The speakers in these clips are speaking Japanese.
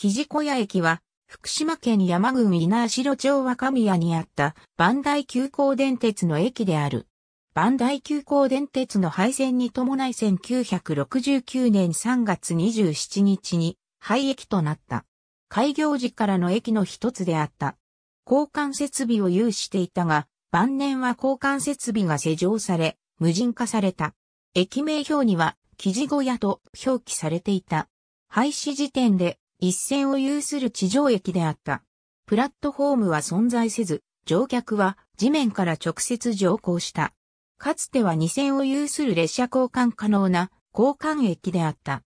木地小屋駅は、福島県山郡稲代町若宮にあった万代急行電鉄の駅である。万代急行電鉄の廃線に伴い1969年3月27日に廃駅となった。開業時からの駅の一つであった。交換設備を有していたが、晩年は交換設備が施錠され、無人化された。駅名表には、記事小屋と表記されていた。廃止時点で一線を有する地上駅であった。プラットフォームは存在せず、乗客は地面から直接乗降した。かつては二線を有する列車交換可能な交換駅であった。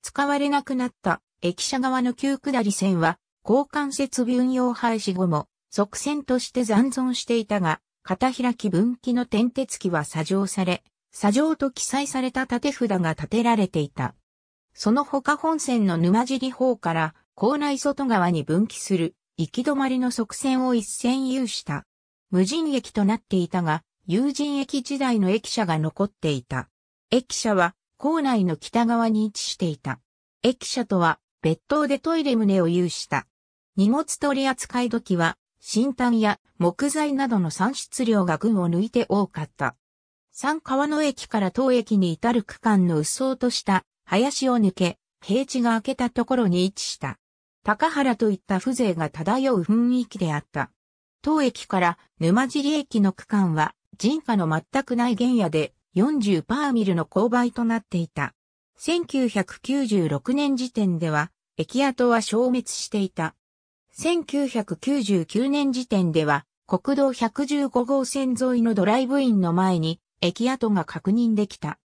使われなくなった駅舎側の急下り線は交換設備運用廃止後も側線として残存していたが、片開き分岐の点鉄機は作上され、作上と記載された縦札が立てられていた。その他本線の沼尻方から校内外側に分岐する行き止まりの側線を一線有した。無人駅となっていたが、有人駅時代の駅舎が残っていた。駅舎は校内の北側に位置していた。駅舎とは別棟でトイレ棟を有した。荷物取り扱い時は、新炭や木材などの産出量が群を抜いて多かった。三川野駅から当駅に至る区間の鬱蒼とした林を抜け、平地が明けたところに位置した。高原といった風情が漂う雰囲気であった。当駅から沼尻駅の区間は人家の全くない原野で40パーミルの勾配となっていた。1996年時点では駅跡は消滅していた。1999年時点では国道115号線沿いのドライブインの前に駅跡が確認できた。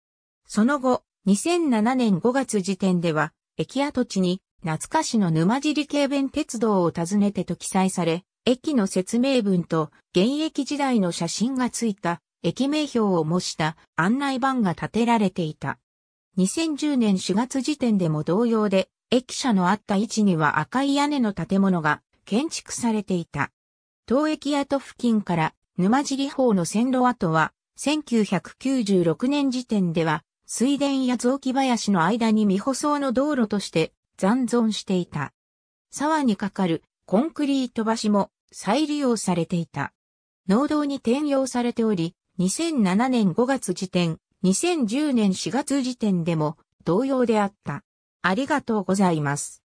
その後、2007年5月時点では、駅跡地に懐かしの沼尻軽便鉄道を訪ねてと記載され、駅の説明文と現役時代の写真がついた駅名標を模した案内板が建てられていた。2010年4月時点でも同様で、駅舎のあった位置には赤い屋根の建物が建築されていた。当駅跡付近から沼尻方の線路跡は1996年時点では水田や雑木林の間に未舗装の道路として残存していた。沢に架かるコンクリート橋も再利用されていた。農道に転用されており、2007年5月時点、2010年4月時点でも同様であった。ありがとうございます。